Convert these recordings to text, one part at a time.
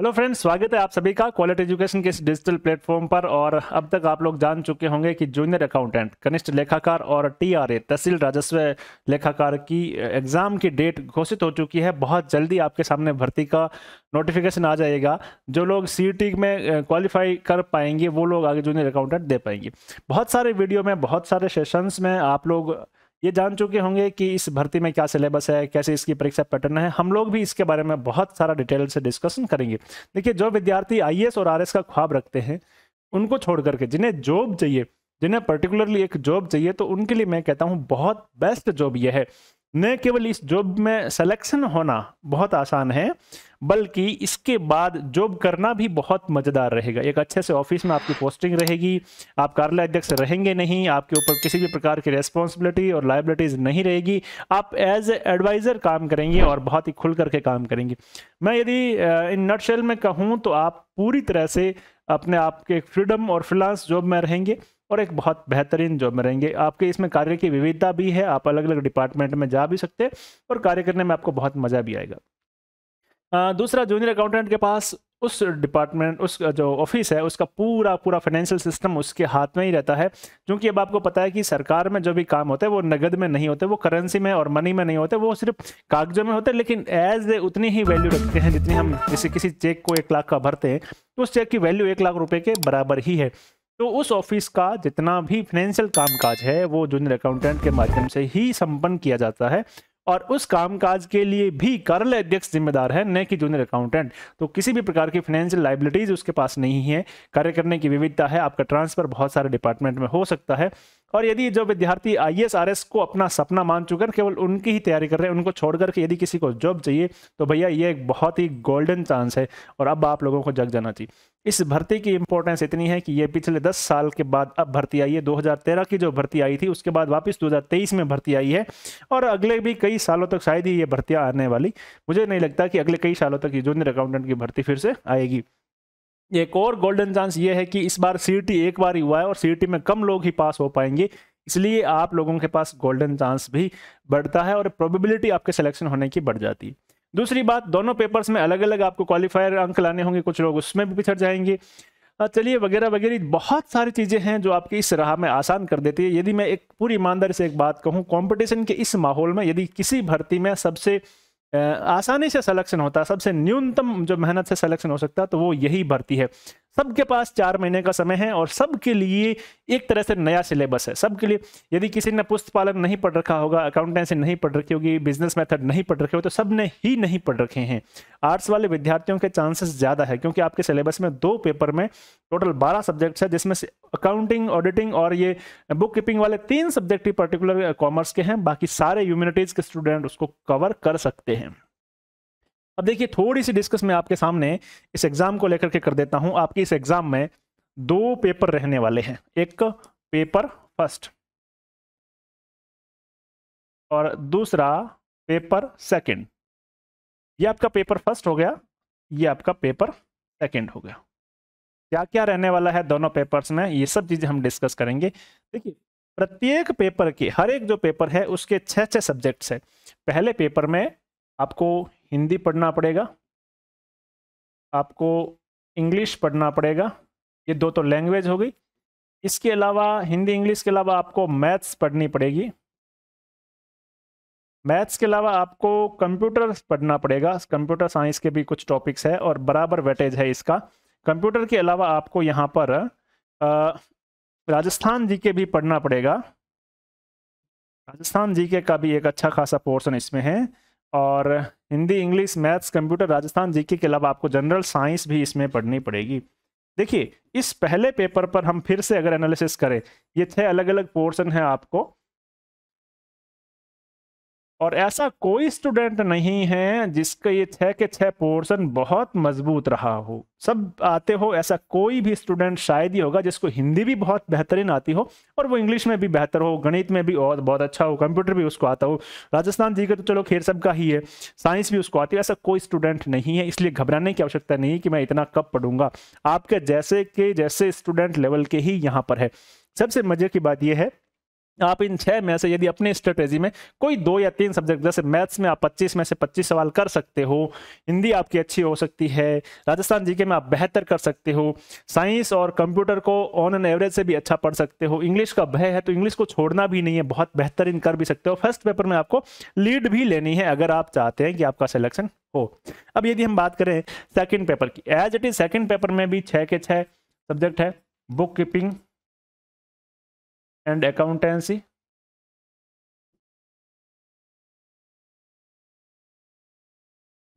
hello friends स्वागत है आप सभी का क्वालिटी एजुकेशन के इस डिजिटल प्लेटफॉर्म पर और अब तक आप लोग जान चुके होंगे कि जूनियर अकाउंटेंट कनिष्ठ लेखाकार और टीआरए तहसील राजस्व लेखाकार की एग्ज़ाम की डेट घोषित हो चुकी है बहुत जल्दी आपके सामने भर्ती का नोटिफिकेशन आ जाएगा जो लोग सी e में क्वालिफाई कर पाएंगे वो लोग आगे जूनियर अकाउंटेंट दे पाएंगे बहुत सारे वीडियो में बहुत सारे सेशंस में आप लोग ये जान चुके होंगे कि इस भर्ती में क्या सिलेबस है कैसे इसकी परीक्षा पैटर्न है हम लोग भी इसके बारे में बहुत सारा डिटेल से डिस्कशन करेंगे देखिए जो विद्यार्थी आई और आर का ख्वाब रखते हैं उनको छोड़ करके जिन्हें जॉब चाहिए जिन्हें पर्टिकुलरली एक जॉब चाहिए तो उनके लिए मैं कहता हूँ बहुत बेस्ट जॉब यह है न केवल इस जॉब में सिलेक्शन होना बहुत आसान है बल्कि इसके बाद जॉब करना भी बहुत मज़ेदार रहेगा एक अच्छे से ऑफिस में आपकी पोस्टिंग रहेगी आप कार्यालय अध्यक्ष रहेंगे नहीं आपके ऊपर किसी भी प्रकार की रेस्पॉन्सिबिलिटी और लाइबिलिटीज़ नहीं रहेगी आप एज एडवाइज़र काम करेंगे और बहुत ही खुल करके काम करेंगे मैं यदि इन नटशेल में कहूँ तो आप पूरी तरह से अपने आपके फ्रीडम और फिलान्स जॉब में रहेंगे और एक बहुत बेहतरीन जॉब में रहेंगे आपके इसमें कार्य की विविधता भी है आप अलग अलग डिपार्टमेंट में जा भी सकते हैं और कार्य करने में आपको बहुत मज़ा भी आएगा दूसरा जूनियर अकाउंटेंट के पास उस डिपार्टमेंट उस जो ऑफिस है उसका पूरा पूरा फाइनेंशियल सिस्टम उसके हाथ में ही रहता है क्योंकि अब आपको पता है कि सरकार में जो भी काम होते हैं वो नगद में नहीं होते वो करेंसी में और मनी में नहीं होते वो सिर्फ कागजों में होते लेकिन एज ए उतनी ही वैल्यू रखते हैं जितनी हम जैसे किसी चेक को एक लाख का भरते हैं तो उस चेक की वैल्यू एक लाख रुपये के बराबर ही है तो उस ऑफिस का जितना भी फाइनेंशियल कामकाज है वो जूनियर अकाउंटेंट के माध्यम से ही संपन्न किया जाता है और उस कामकाज के लिए भी कार्यालय अध्यक्ष जिम्मेदार है न कि जूनियर अकाउंटेंट तो किसी भी प्रकार की फाइनेंशियल लाइबिलिटीज उसके पास नहीं है कार्य करने की विविधता है आपका ट्रांसफर बहुत सारे डिपार्टमेंट में हो सकता है और यदि जो विद्यार्थी आई एस को अपना सपना मान चुके हैं केवल उनकी ही तैयारी कर रहे हैं उनको छोड़ करके यदि किसी को जॉब चाहिए तो भैया ये एक बहुत ही गोल्डन चांस है और अब आप लोगों को जग जाना चाहिए इस भर्ती की इंपॉर्टेंस इतनी है कि ये पिछले 10 साल के बाद अब भर्ती आई है 2013 की जो भर्ती आई थी उसके बाद वापस 2023 में भर्ती आई है और अगले भी कई सालों तक शायद ही ये भर्तियाँ आने वाली मुझे नहीं लगता कि अगले कई सालों तक ये जूनियर अकाउंटेंट की भर्ती फिर से आएगी एक और गोल्डन चांस ये है कि इस बार सी एक बार ही हुआ है और सी में कम लोग ही पास हो पाएंगे इसलिए आप लोगों के पास गोल्डन चांस भी बढ़ता है और प्रोबेबिलिटी आपके सिलेक्शन होने की बढ़ जाती है दूसरी बात दोनों पेपर्स में अलग अलग आपको क्वालिफायर अंक लाने होंगे कुछ लोग उसमें भी पिछड़ जाएंगे चलिए वगैरह वगैरह बहुत सारी चीज़ें हैं जो आपकी इस राह में आसान कर देती है यदि मैं एक पूरी ईमानदारी से एक बात कहूँ कॉम्पिटिशन के इस माहौल में यदि किसी भर्ती में सबसे आसानी से सलेक्शन होता है सबसे न्यूनतम जो मेहनत से सलेक्शन हो सकता है तो वो यही भर्ती है सबके पास चार महीने का समय है और सबके लिए एक तरह से नया सिलेबस है सबके लिए यदि किसी ने पुस्तपालन नहीं पढ़ रखा होगा अकाउंटेंसी नहीं पढ़ रखी होगी बिजनेस मेथड नहीं पढ़ रखे हो तो सब ने ही नहीं पढ़ रखे हैं आर्ट्स वाले विद्यार्थियों के चांसेस ज़्यादा है क्योंकि आपके सिलेबस में दो पेपर में टोटल बारह सब्जेक्ट्स है जिसमें से अकाउंटिंग ऑडिटिंग और ये बुक कीपिंग वाले तीन सब्जेक्ट ही पर्टिकुलर कॉमर्स के हैं बाकी सारे ह्यूमनिटीज़ के स्टूडेंट उसको कवर कर सकते हैं अब देखिए थोड़ी सी डिस्कस मैं आपके सामने इस एग्ज़ाम को लेकर के कर देता हूं आपके इस एग्ज़ाम में दो पेपर रहने वाले हैं एक पेपर फर्स्ट और दूसरा पेपर सेकंड ये आपका पेपर फर्स्ट हो गया ये आपका पेपर सेकंड हो गया क्या क्या रहने वाला है दोनों पेपर्स में ये सब चीज़ें हम डिस्कस करेंगे देखिए प्रत्येक पेपर के हर एक जो पेपर है उसके छः छः सब्जेक्ट्स है पहले पेपर में आपको हिंदी पढ़ना पड़ेगा आपको इंग्लिश पढ़ना पड़ेगा ये दो तो लैंग्वेज हो गई इसके अलावा हिंदी इंग्लिश के अलावा आपको मैथ्स पढ़नी पड़ेगी मैथ्स के अलावा आपको कंप्यूटर पढ़ना पड़ेगा कंप्यूटर साइंस के भी कुछ टॉपिक्स है और बराबर वेटेज है इसका कंप्यूटर के अलावा आपको यहाँ पर राजस्थान जी के भी पढ़ना पड़ेगा राजस्थान जी के का भी एक अच्छा खासा पोर्सन इसमें है और Hindi English maths computer Rajasthan GK के अलावा आपको जनरल साइंस भी इसमें पढ़नी पड़ेगी देखिए इस पहले पेपर पर हम फिर से अगर एनालिसिस करें ये छह अलग अलग पोर्शन है आपको और ऐसा कोई स्टूडेंट नहीं है जिसका ये छः के छः पोर्शन बहुत मजबूत रहा हो सब आते हो ऐसा कोई भी स्टूडेंट शायद ही होगा जिसको हिंदी भी बहुत बेहतरीन आती हो और वो इंग्लिश में भी बेहतर हो गणित में भी और बहुत अच्छा हो कंप्यूटर भी उसको आता हो राजस्थान जी का तो चलो खेर सब का ही है साइंस भी उसको आती है ऐसा कोई स्टूडेंट नहीं है इसलिए घबराने की आवश्यकता नहीं कि मैं इतना कब पढ़ूंगा आपके जैसे के जैसे स्टूडेंट लेवल के ही यहाँ पर है सबसे मजे की बात यह है आप इन छः में से यदि अपने स्ट्रेटेजी में कोई दो या तीन सब्जेक्ट जैसे मैथ्स में आप 25 में से 25 सवाल कर सकते हो हिंदी आपकी अच्छी हो सकती है राजस्थान जीके में आप बेहतर कर सकते हो साइंस और कंप्यूटर को ऑन एन एवरेज से भी अच्छा पढ़ सकते हो इंग्लिश का भय है तो इंग्लिश को छोड़ना भी नहीं है बहुत बेहतरीन कर भी सकते हो फर्स्ट पेपर में आपको लीड भी लेनी है अगर आप चाहते हैं कि आपका सिलेक्शन हो अब यदि हम बात करें सेकेंड पेपर की as it is second paper में भी छः के छः सब्जेक्ट है बुक कीपिंग एंड अकाउंटेंसी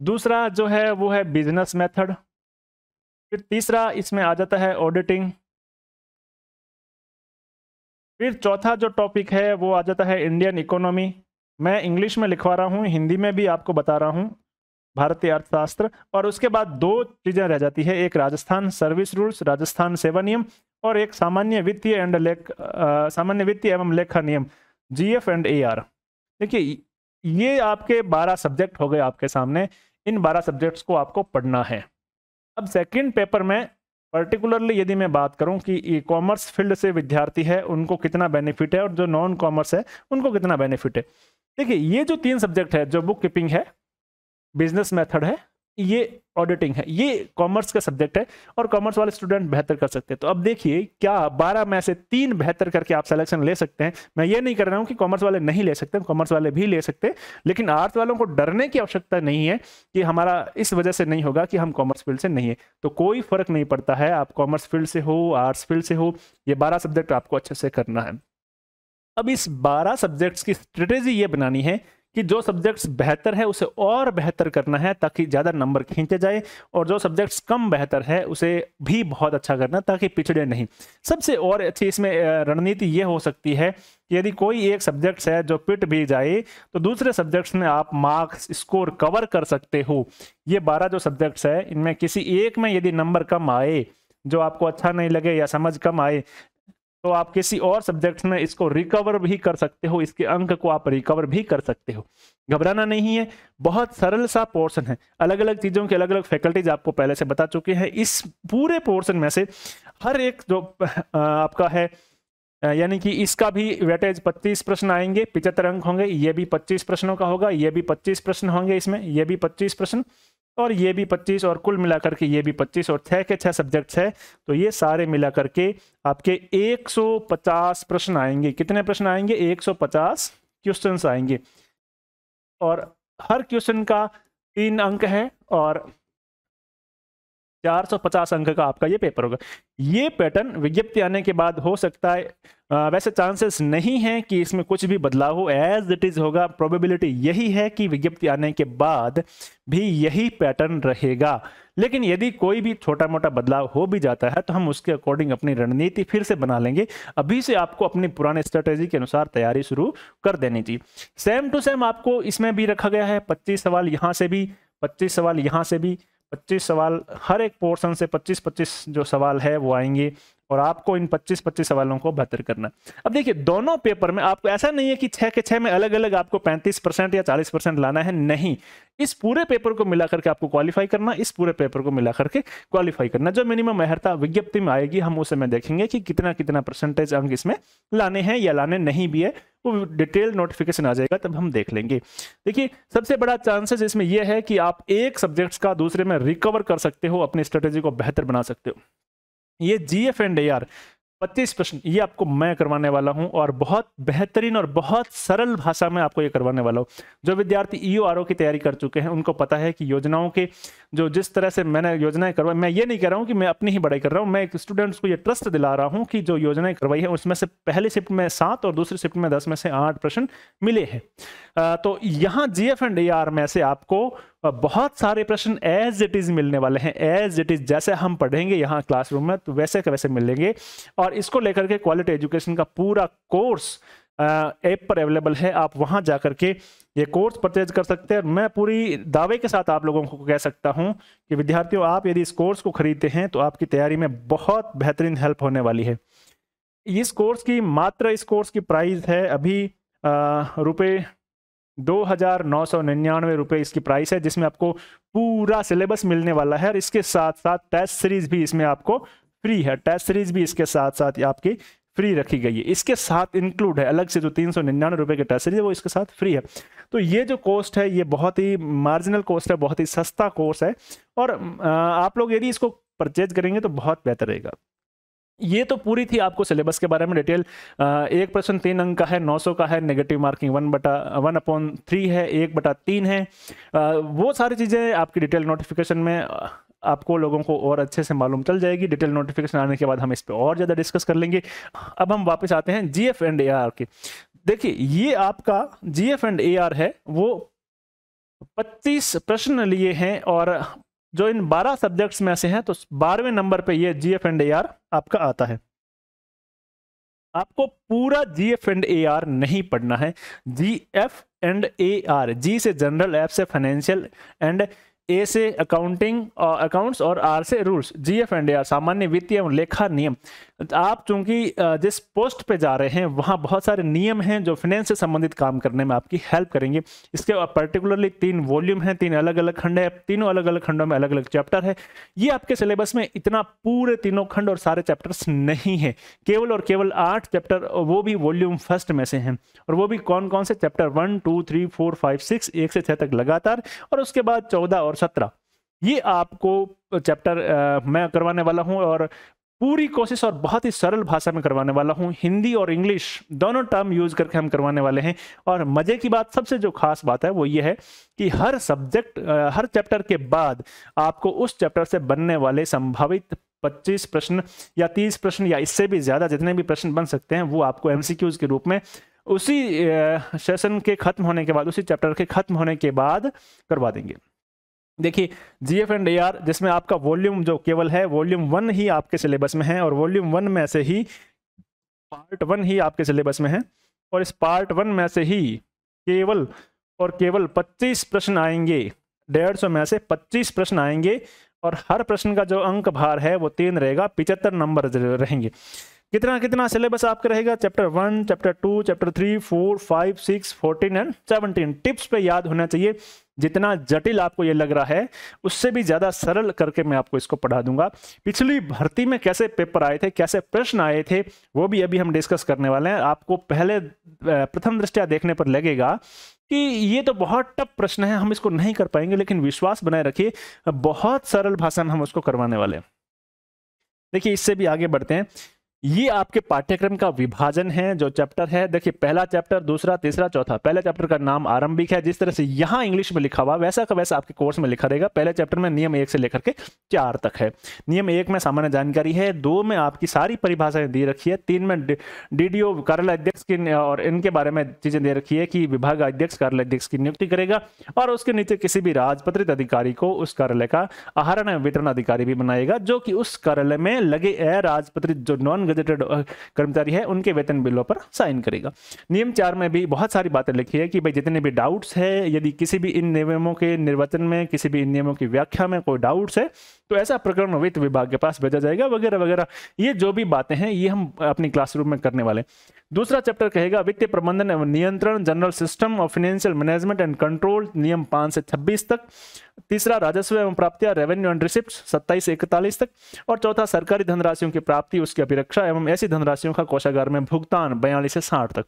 दूसरा जो है वो है बिजनेस मेथड फिर तीसरा इसमें आ जाता है ऑडिटिंग फिर चौथा जो टॉपिक है वो आ जाता है इंडियन इकोनॉमी मैं इंग्लिश में लिखवा रहा हूँ हिंदी में भी आपको बता रहा हूँ भारतीय अर्थशास्त्र और उसके बाद दो चीज़ें रह जाती है एक राजस्थान सर्विस रूल्स राजस्थान सेवा नियम और एक सामान्य वित्तीय एंड लेख सामान्य वित्तीय एवं लेखा नियम G F and A R देखिए ये आपके बारह सब्जेक्ट हो गए आपके सामने इन बारह सब्जेक्ट्स को आपको पढ़ना है अब सेकंड पेपर में पर्टिकुलरली यदि मैं बात करूं कि ई कॉमर्स फील्ड से विद्यार्थी है उनको कितना बेनिफिट है और जो नॉन कॉमर्स है उनको कितना बेनिफिट है देखिए ये जो तीन सब्जेक्ट है जो बुक कीपिंग है बिजनेस मेथड है ये ऑडिटिंग है ये कॉमर्स का सब्जेक्ट है और कॉमर्स वाले स्टूडेंट बेहतर कर सकते हैं तो अब देखिए क्या बारह में से तीन बेहतर करके आप सिलेक्शन ले सकते हैं मैं ये नहीं कर रहा हूँ कि कॉमर्स वाले नहीं ले सकते कॉमर्स वाले भी ले सकते लेकिन आर्ट्स वालों को डरने की आवश्यकता नहीं है कि हमारा इस वजह से नहीं होगा कि हम कॉमर्स फील्ड से नहीं है तो कोई फर्क नहीं पड़ता है आप कॉमर्स फील्ड से हो आर्ट्स फील्ड से हो ये बारह सब्जेक्ट आपको अच्छे से करना है अब इस बारह सब्जेक्ट्स की स्ट्रेटेजी ये बनानी है कि जो सब्जेक्ट्स बेहतर है उसे और बेहतर करना है ताकि ज़्यादा नंबर खींचे जाए और जो सब्जेक्ट्स कम बेहतर है उसे भी बहुत अच्छा करना ताकि पिछड़े नहीं सबसे और अच्छी इसमें रणनीति ये हो सकती है कि यदि कोई एक सब्जेक्ट्स है जो पिट भी जाए तो दूसरे सब्जेक्ट्स में आप मार्क्स स्कोर कवर कर सकते हो ये बारह जो सब्जेक्ट्स है इनमें किसी एक में यदि नंबर कम आए जो आपको अच्छा नहीं लगे या समझ कम आए तो आप किसी और सब्जेक्ट में इसको रिकवर भी कर सकते हो इसके अंक को आप रिकवर भी कर सकते हो घबराना नहीं है बहुत सरल सा पोर्शन है अलग अलग चीज़ों के अलग अलग फैकल्टीज आपको पहले से बता चुके हैं इस पूरे पोर्शन में से हर एक जो आपका है यानी कि इसका भी वेटेज 25 प्रश्न आएंगे पिचहत्तर अंक होंगे ये भी 25 प्रश्नों का होगा ये भी 25 प्रश्न होंगे इसमें ये भी 25 प्रश्न और ये भी 25 और कुल मिलाकर के ये भी 25 और छः के छः सब्जेक्ट्स है तो ये सारे मिलाकर के आपके 150 प्रश्न आएंगे कितने प्रश्न आएंगे 150 क्वेश्चंस आएंगे और हर क्वेश्चन का तीन अंक है और 450 अंक का आपका ये पेपर होगा ये पैटर्न विज्ञप्ति आने के बाद हो सकता है वैसे चांसेस नहीं है कि इसमें कुछ भी बदलाव हो एज इट इज़ होगा प्रोबेबिलिटी यही है कि विज्ञप्ति आने के बाद भी यही पैटर्न रहेगा लेकिन यदि कोई भी छोटा मोटा बदलाव हो भी जाता है तो हम उसके अकॉर्डिंग अपनी रणनीति फिर से बना लेंगे अभी से आपको अपनी पुराने स्ट्रेटेजी के अनुसार तैयारी शुरू कर देनी थी सेम टू सेम आपको इसमें भी रखा गया है पच्चीस सवाल यहाँ से भी पच्चीस सवाल यहाँ से भी पच्चीस सवाल हर एक पोर्शन से पच्चीस पच्चीस जो सवाल है वो आएंगे और आपको इन 25-25 सवालों को बेहतर करना अब देखिए दोनों पेपर में आपको ऐसा नहीं है कि छह के छह में अलग अलग आपको 35 परसेंट या 40 परसेंट लाना है नहीं इस पूरे पेपर को मिला करके आपको क्वालिफाई करना इस पूरे पेपर को मिला करके क्वालिफाई करना जो मिनिमम अहर्ता विज्ञप्ति में आएगी हम उस समय देखेंगे कि कितना कितना परसेंटेज अंक इसमें लाने हैं या लाने नहीं भी है वो डिटेल नोटिफिकेशन आ जाएगा तब हम देख लेंगे देखिए सबसे बड़ा चांसेस इसमें यह है कि आप एक सब्जेक्ट का दूसरे में रिकवर कर सकते हो अपनी स्ट्रेटेजी को बेहतर बना सकते हो ये G F and A R पच्चीस प्रश्न ये आपको मैं करवाने वाला हूँ और बहुत बेहतरीन और बहुत सरल भाषा में आपको ये करवाने वाला हूँ जो विद्यार्थी ई e ओ की तैयारी कर चुके हैं उनको पता है कि योजनाओं के जो जिस तरह से मैंने योजनाएं करवाई मैं ये नहीं कह रहा हूँ कि मैं अपनी ही बड़ाई कर रहा हूँ मैं एक स्टूडेंट्स को ये ट्रस्ट दिला रहा हूँ कि जो योजनाएं करवाई है उसमें से पहले शिफ्ट में सात और दूसरी शिफ्ट में दस में से आठ प्रश्न मिले हैं तो यहाँ G F and A R में से आपको बहुत सारे प्रश्न एज इट इज़ मिलने वाले हैं एज इट इज़ जैसे हम पढ़ेंगे यहाँ क्लासरूम में तो वैसे के वैसे मिलेंगे और इसको लेकर के क्वालिटी एजुकेशन का पूरा कोर्स ऐप पर अवेलेबल है आप वहाँ जा कर के ये कोर्स परचेज कर सकते हैं मैं पूरी दावे के साथ आप लोगों को कह सकता हूँ कि विद्यार्थियों आप यदि इस कोर्स को खरीदते हैं तो आपकी तैयारी में बहुत बेहतरीन हेल्प होने वाली है इस कोर्स की मात्र इस कोर्स की प्राइस है अभी रुपये दो हज़ार नौ सौ निन्यानवे रुपये इसकी प्राइस है जिसमें आपको पूरा सिलेबस मिलने वाला है और इसके साथ साथ टेस्ट सीरीज भी इसमें आपको फ्री है टेस्ट सीरीज भी इसके साथ साथ आपकी फ्री रखी गई है इसके साथ इंक्लूड है अलग से जो तीन सौ निन्यानवे रुपये की टेस्ट सीरीज है वो इसके साथ फ्री है तो ये जो कॉस्ट है ये बहुत ही मार्जिनल कॉस्ट है बहुत ही सस्ता कोर्स है और आप लोग यदि इसको परचेज करेंगे तो बहुत बेहतर रहेगा ये तो पूरी थी आपको सिलेबस के बारे में डिटेल एक प्रश्न तीन अंक का है नौ सौ का है नेगेटिव मार्किंग वन बटा वन अपॉन थ्री है एक बटा तीन है आ, वो सारी चीज़ें आपकी डिटेल नोटिफिकेशन में आपको लोगों को और अच्छे से मालूम चल जाएगी डिटेल नोटिफिकेशन आने के बाद हम इस पर और ज़्यादा डिस्कस कर लेंगे अब हम वापस आते हैं G F and A R के देखिए ये आपका G F and A R है वो पच्चीस प्रश्न लिए हैं और जो इन 12 सब्जेक्ट्स में से हैं तो बारहवें नंबर पे ये एफ एंड ए आर आपका आता है आपको पूरा G F and A R नहीं पढ़ना है G F and A R G से जनरल एफ से फाइनेंशियल एंड ए से अकाउंटिंग अकाउंट्स uh, और आर से rules G F and A R सामान्य वित्तीय एवं लेखा नियम तो आप चूंकि जिस पोस्ट पे जा रहे हैं वहाँ बहुत सारे नियम हैं जो फिनेंस से संबंधित काम करने में आपकी हेल्प करेंगे इसके पर्टिकुलरली तीन वॉल्यूम हैं तीन अलग अलग खंड है तीनों अलग अलग खंडों में अलग अलग चैप्टर है ये आपके सिलेबस में इतना पूरे तीनों खंड और सारे चैप्टर्स नहीं है केवल और केवल आठ चैप्टर वो भी वॉल्यूम फर्स्ट में से हैं और वो भी कौन कौन से chapter one two three four five six एक से छः तक लगातार और उसके बाद चौदह और सत्रह ये आपको चैप्टर मैं करवाने वाला हूँ और पूरी कोशिश और बहुत ही सरल भाषा में करवाने वाला हूँ हिंदी और इंग्लिश दोनों टर्म यूज करके हम करवाने वाले हैं और मजे की बात सबसे जो खास बात है वो ये है कि हर सब्जेक्ट हर चैप्टर के बाद आपको उस चैप्टर से बनने वाले संभावित 25 प्रश्न या 30 प्रश्न या इससे भी ज़्यादा जितने भी प्रश्न बन सकते हैं वो आपको एम के रूप में उसी सेशन के खत्म होने के बाद उसी चैप्टर के खत्म होने के बाद करवा देंगे देखिए G F and A R जिसमें आपका वॉल्यूम जो केवल है वॉल्यूम वन ही आपके सिलेबस में है और वॉल्यूम वन में से ही पार्ट वन ही आपके सिलेबस में है और इस पार्ट वन में से ही केवल और केवल 25 प्रश्न आएंगे डेढ़ सौ में से 25 प्रश्न आएंगे और हर प्रश्न का जो अंक भार है वो तीन रहेगा पिचहत्तर नंबर रहेंगे कितना कितना सिलेबस आपका रहेगा chapter one chapter two chapter three four five six fourteen and seventeen tips पे याद होना चाहिए जितना जटिल आपको ये लग रहा है उससे भी ज़्यादा सरल करके मैं आपको इसको पढ़ा दूंगा पिछली भर्ती में कैसे पेपर आए थे कैसे प्रश्न आए थे वो भी अभी हम डिस्कस करने वाले हैं आपको पहले प्रथम दृष्टिया देखने पर लगेगा कि ये तो बहुत टफ प्रश्न है हम इसको नहीं कर पाएंगे लेकिन विश्वास बनाए रखिए बहुत सरल भाषा में हम उसको करवाने वाले हैं देखिए इससे भी आगे बढ़ते हैं ये आपके पाठ्यक्रम का विभाजन है जो चैप्टर है देखिए पहला चैप्टर दूसरा तीसरा चौथा पहले चैप्टर का नाम आरंभिक है जिस तरह से यहाँ इंग्लिश में लिखा हुआ वैसा का वैसा आपके कोर्स में लिखा रहेगा पहले चैप्टर में नियम एक से लेकर के चार तक है नियम एक में सामान्य जानकारी है दो में आपकी सारी परिभाषाएं दी रखी है तीन में डी कार्यालय अध्यक्ष की और इनके बारे में चीजें दे रखी है कि विभाग अध्यक्ष कार्यालय अध्यक्ष की नियुक्ति करेगा और उसके नीचे किसी भी राजपत्रित अधिकारी को उस कार्यालय का आहरण वितरण अधिकारी भी बनाएगा जो कि उस कार्यालय में लगे अराजपत्रित जो नॉन गजेटेड कर्मचारी है उनके वेतन बिलों पर साइन करेगा नियम चार में भी बहुत सारी बातें लिखी है कि भाई जितने भी डाउट्स है यदि किसी भी इन नियमों के निर्वाचन में किसी भी इन नियमों की व्याख्या में कोई डाउट्स है तो ऐसा प्रकरण वित्त विभाग के पास भेजा जाएगा वगैरह वगैरह ये जो भी बातें हैं ये हम अपनी क्लासरूम में करने वाले हैं दूसरा चैप्टर कहेगा वित्तीय प्रबंधन एवं नियंत्रण general system of financial management and control नियम पाँच से छब्बीस तक तीसरा राजस्व एवं प्राप्तियां रेवेन्यू एंड रिसिप्ट सत्ताईस से इकतालीस तक और चौथा सरकारी धनराशियों की प्राप्ति उसकी अभिरक्षा एवं ऐसी धनराशियों का कोषागार में भुगतान बयालीस से साठ तक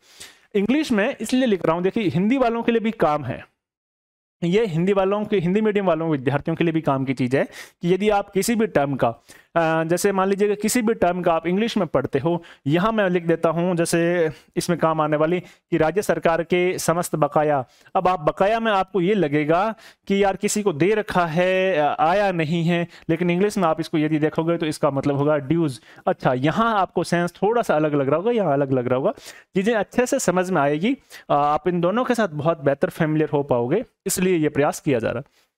इंग्लिश में इसलिए लिख रहा हूँ देखिए हिंदी वालों के लिए भी काम है ये हिंदी वालों के हिंदी मीडियम वालों विद्यार्थियों के लिए भी काम की चीज़ है कि यदि आप किसी भी टर्म का जैसे मान लीजिएगा किसी भी टर्म का आप इंग्लिश में पढ़ते हो यहाँ मैं लिख देता हूँ जैसे इसमें काम आने वाली कि राज्य सरकार के समस्त बकाया अब आप बकाया में आपको ये लगेगा कि यार किसी को दे रखा है आया नहीं है लेकिन इंग्लिश में आप इसको यदि देखोगे तो इसका मतलब होगा ड्यूज अच्छा यहाँ आपको सेंस थोड़ा सा अलग लग रहा होगा यहाँ अलग लग रहा होगा चीज़ें अच्छे से समझ में आएगी आप इन दोनों के साथ बहुत बेहतर फेमिलियर हो पाओगे इसलिए ये प्रयास किया जा रहा है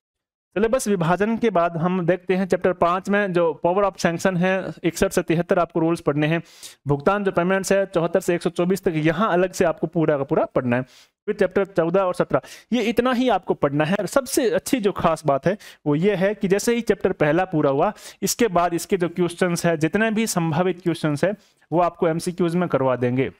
सिलेबस विभाजन के बाद हम देखते हैं चैप्टर पाँच में जो पावर ऑफ सैंक्शन है इकसठ से तिहत्तर आपको रूल्स पढ़ने हैं भुगतान जो पेमेंट्स है चौहत्तर से 124 तक यहाँ अलग से आपको पूरा का पूरा पढ़ना है फिर चैप्टर चौदह और सत्रह ये इतना ही आपको पढ़ना है सबसे अच्छी जो खास बात है वो ये है कि जैसे ही चैप्टर पहला पूरा हुआ इसके बाद इसके जो क्वेश्चन है जितने भी संभावित क्वेश्चन है वो आपको क्यूज़ में करवा देंगे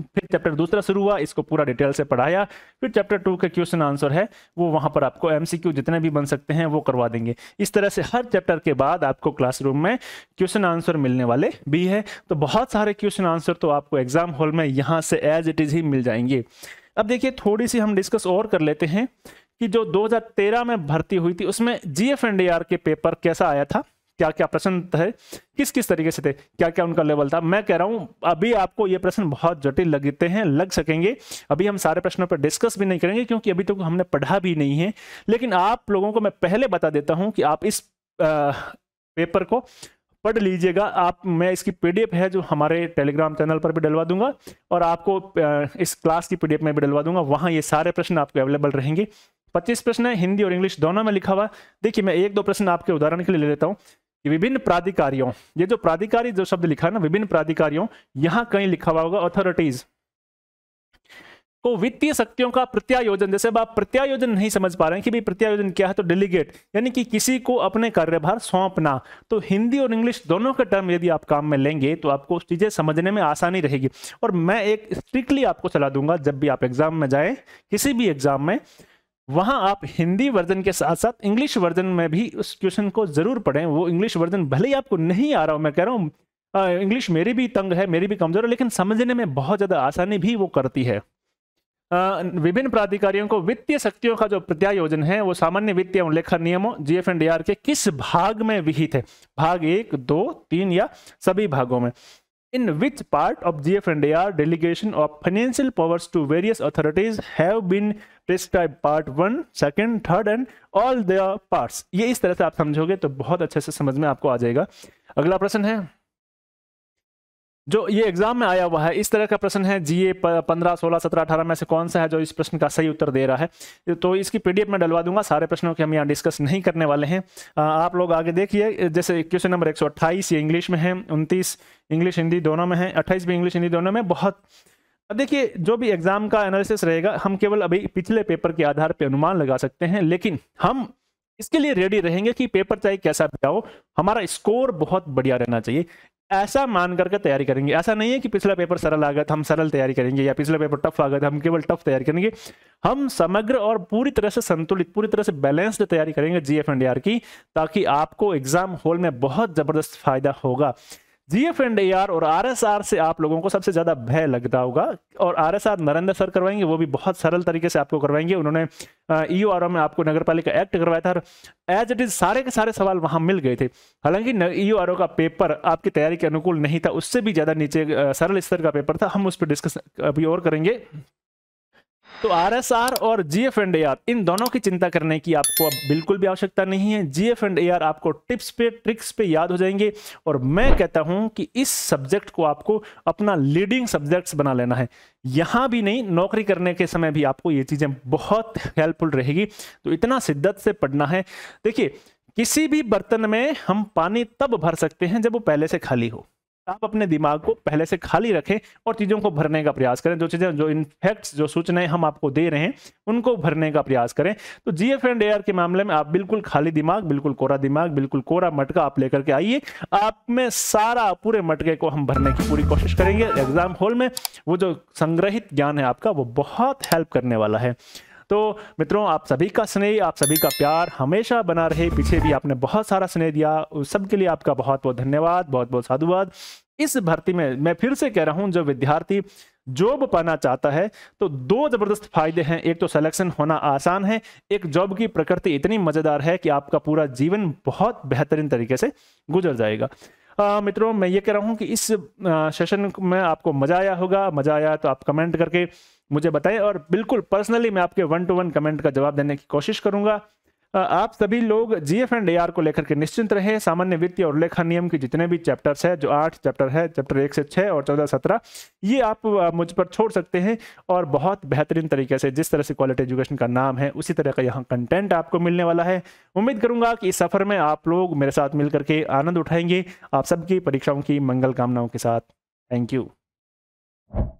फिर चैप्टर दूसरा शुरू हुआ इसको पूरा डिटेल से पढ़ाया फिर चैप्टर टू के क्वेश्चन आंसर है वो वहाँ पर आपको एम जितने भी बन सकते हैं वो करवा देंगे इस तरह से हर चैप्टर के बाद आपको क्लासरूम में क्वेश्चन आंसर मिलने वाले भी है तो बहुत सारे क्वेश्चन आंसर तो आपको एग्जाम हॉल में यहाँ से एज इट इज़ ही मिल जाएंगे अब देखिए थोड़ी सी हम डिस्कस और कर लेते हैं कि जो 2013 में भर्ती हुई थी उसमें G F N D R के पेपर कैसा आया था क्या क्या प्रश्न थे किस किस तरीके से थे क्या क्या उनका लेवल था मैं कह रहा हूं अभी आपको ये प्रश्न बहुत जटिल लगते हैं लग सकेंगे अभी हम सारे प्रश्नों पर डिस्कस भी नहीं करेंगे क्योंकि अभी तक तो हमने पढ़ा भी नहीं है लेकिन आप लोगों को मैं पहले बता देता हूं कि आप इस आ, पेपर को पढ़ लीजिएगा आप मैं इसकी पीडीएफ है जो हमारे टेलीग्राम चैनल पर भी डलवा दूंगा और आपको इस क्लास की पीडीएफ में भी डलवा दूंगा वहाँ ये सारे प्रश्न आपको अवेलेबल रहेंगे पच्चीस प्रश्न है हिंदी और इंग्लिश दोनों में लिखा हुआ देखिए मैं एक दो प्रश्न आपके उदाहरण के लिए ले लेता हूँ कि विभिन्न प्राधिकारियों ये जो प्राधिकारी जो शब्द लिखा है ना विभिन्न प्राधिकारियों यहां कहीं लिखा हुआ होगा अथॉरिटीज को तो वित्तीय शक्तियों का प्रत्यायोजन जैसे आप प्रत्यायोजन नहीं समझ पा रहे हैं कि भाई प्रत्यायोजन क्या है तो डेलीगेट यानी कि किसी को अपने कार्यभार सौंपना तो हिंदी और इंग्लिश दोनों के टर्म यदि आप काम में लेंगे तो आपको उस चीज़ें समझने में आसानी रहेगी और मैं एक स्ट्रिक्टली आपको सलाह दूंगा जब भी आप एग्जाम में जाए किसी भी एग्जाम में वहां आप हिंदी वर्जन के साथ साथ इंग्लिश वर्जन में भी उस क्वेश्चन को जरूर पढ़ें वो इंग्लिश वर्जन भले ही आपको नहीं आ रहा हो मैं कह रहा हूँ इंग्लिश मेरी भी तंग है मेरी भी कमज़ोर है लेकिन समझने में बहुत ज़्यादा आसानी भी वो करती है विभिन्न प्राधिकारियों को वित्तीय शक्तियों का जो प्रत्यायोजन है वो सामान्य वित्तीय उल्लेखन नियमों जी एफ के किस भाग में विहित है भाग एक दो तीन या सभी भागों में in which part of G F delegation of financial powers to various authorities have been prescribe part one second third and all the parts ये इस तरह से आप समझोगे तो बहुत अच्छे से समझ में आपको आ जाएगा अगला प्रश्न है जो ये एग्जाम में आया हुआ है इस तरह का प्रश्न है जीए पंद्रह सोलह सत्रह अठारह में से कौन सा है जो इस प्रश्न का सही उत्तर दे रहा है तो इसकी पीडीएफ में डलवा दूंगा सारे प्रश्नों के हम यहाँ डिस्कस नहीं करने वाले हैं आप लोग आगे देखिए जैसे क्वेश्चन नंबर एक ये इंग्लिश में है उनतीस इंग्लिश हिंदी दोनों में है अट्ठाईस भी इंग्लिश हिंदी दोनों में बहुत देखिए जो भी एग्जाम का एनालिसिस रहेगा हम केवल अभी पिछले पेपर के आधार पर अनुमान लगा सकते हैं लेकिन हम इसके लिए रेडी रहेंगे कि पेपर चाहे कैसा भी आओ हमारा स्कोर बहुत बढ़िया रहना चाहिए ऐसा मान करके तैयारी करेंगे ऐसा नहीं है कि पिछला पेपर सरल आ गया था हम सरल तैयारी करेंगे या पिछला पेपर टफ आ गया था हम केवल टफ तैयारी करेंगे हम समग्र और पूरी तरह से संतुलित पूरी तरह से बैलेंस्ड तैयारी करेंगे जी एफ की ताकि आपको एग्जाम हॉल में बहुत ज़बरदस्त फायदा होगा एफ एंड आर और आरएसआर से आप लोगों को सबसे ज्यादा भय लगता होगा और आरएसआर नरेंद्र सर करवाएंगे वो भी बहुत सरल तरीके से आपको करवाएंगे उन्होंने ओ आर e में आपको नगर पालिका एक्ट करवाया था और एज इट इज सारे के सारे सवाल वहां मिल गए थे हालांकि ईओ आर e का पेपर आपकी तैयारी के अनुकूल नहीं था उससे भी ज्यादा नीचे सरल स्तर का पेपर था हम उस पर डिस्कस अभी और करेंगे तो आरएसआर और जीएफ एंड एआर इन दोनों की चिंता करने की आपको अब बिल्कुल भी आवश्यकता नहीं है जीएफ एंड एआर आपको टिप्स पे ट्रिक्स पे याद हो जाएंगे और मैं कहता हूं कि इस सब्जेक्ट को आपको अपना लीडिंग सब्जेक्ट्स बना लेना है यहां भी नहीं नौकरी करने के समय भी आपको ये चीज़ें बहुत हेल्पफुल रहेगी तो इतना शिद्दत से पढ़ना है देखिए किसी भी बर्तन में हम पानी तब भर सकते हैं जब वो पहले से खाली हो आप अपने दिमाग को पहले से खाली रखें और चीज़ों को भरने का प्रयास करें जो चीज़ें जो इनफैक्ट्स जो सूचनाएं हम आपको दे रहे हैं उनको भरने का प्रयास करें तो जी एफ एंड ए के मामले में आप बिल्कुल खाली दिमाग बिल्कुल कोरा दिमाग बिल्कुल कोरा मटका आप लेकर के आइए आप में सारा पूरे मटके को हम भरने की पूरी कोशिश करेंगे एग्जाम हॉल में वो जो संग्रहित ज्ञान है आपका वो बहुत हेल्प करने वाला है तो मित्रों आप सभी का स्नेह आप सभी का प्यार हमेशा बना रहे पीछे भी आपने बहुत सारा स्नेह दिया उस सब के लिए आपका बहुत बहुत धन्यवाद बहुत बहुत साधुवाद इस भर्ती में मैं फिर से कह रहा हूँ जो विद्यार्थी जॉब पाना चाहता है तो दो जबरदस्त फायदे हैं एक तो सिलेक्शन होना आसान है एक जॉब की प्रकृति इतनी मजेदार है कि आपका पूरा जीवन बहुत बेहतरीन तरीके से गुजर जाएगा हाँ, मित्रों मैं ये कह रहा हूँ कि इस सेशन में आपको मज़ा आया होगा मज़ा आया तो आप कमेंट करके मुझे बताएं और बिल्कुल पर्सनली मैं आपके वन टू वन कमेंट का जवाब देने की कोशिश करूंगा आप सभी लोग जी एफ एंड ए को लेकर के निश्चिंत रहे सामान्य वित्तीय और लेखा नियम के जितने भी चैप्टर्स है जो आठ चैप्टर है चैप्टर एक से छः और चौदह सत्रह ये आप मुझ पर छोड़ सकते हैं और बहुत बेहतरीन तरीके से जिस तरह से क्वालिटी एजुकेशन का नाम है उसी तरह का यहाँ कंटेंट आपको मिलने वाला है उम्मीद करूंगा कि इस सफ़र में आप लोग मेरे साथ मिल करके आनंद उठाएंगे आप सबकी परीक्षाओं की मंगल कामनाओं के साथ थैंक यू